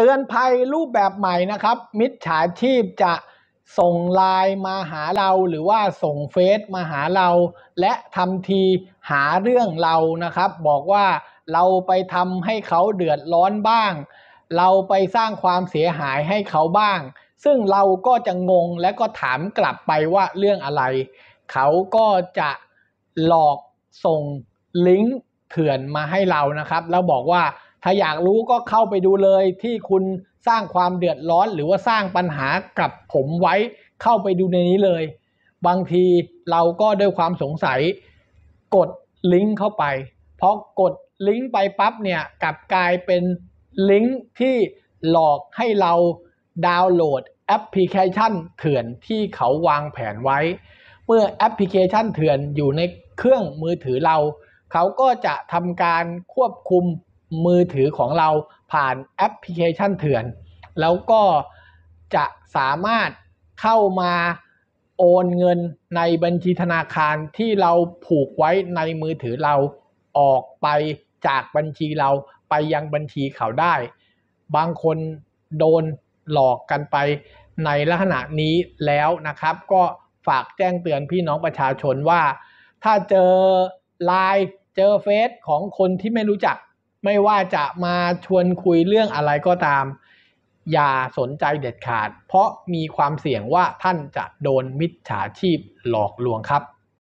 เตือนภัยรูปแบบใหม่นะครับ มิจฉาชีพจะส่งไลน์มาหาเราหรือว่าส่งเฟซมาหาเรา และทำทีหาเรื่องเรานะครับ บอกว่าเราไปทำให้เขาเดือดร้อนบ้าง เราไปสร้างความเสียหายให้เขาบ้าง ซึ่งเราก็จะงงและก็ถามกลับไปว่าเรื่องอะไร เขาก็จะหลอกส่งลิงก์เถื่อนมาให้เรานะครับ แล้วบอกว่าถ้าอยากรู้ก็เข้าไปดูเลยที่คุณสร้างความเดือดร้อนหรือว่าสร้างปัญหากับผมไว้ เข้าไปดูในนี้เลย บางทีเราก็ด้วยความสงสัยกดลิงก์เข้าไปพอกดลิงก์ไปปั๊บเนี่ยกลับกลายเป็นลิงก์ที่หลอกให้เราดาวน์โหลดแอปพลิเคชันเถื่อนที่เขาวางแผนไว้ เมื่อแอปพลิเคชันเถื่อนอยู่ในเครื่องมือถือเรา เขาก็จะทำการควบคุมมือถือของเราผ่านแอปพลิเคชันเถื่อน แล้วก็จะสามารถเข้ามาโอนเงินในบัญชีธนาคารที่เราผูกไว้ในมือถือเราออกไปจากบัญชีเราไปยังบัญชีเขาได้ บางคนโดนหลอกกันไปในลักษณะนี้แล้วนะครับ ก็ฝากแจ้งเตือนพี่น้องประชาชนว่า ถ้าเจอไลน์เจอเฟซของคนที่ไม่รู้จักไม่ว่าจะมาชวนคุยเรื่องอะไรก็ตาม อย่าสนใจเด็ดขาด เพราะมีความเสี่ยงว่าท่านจะโดนมิจฉาชีพหลอกลวงครับ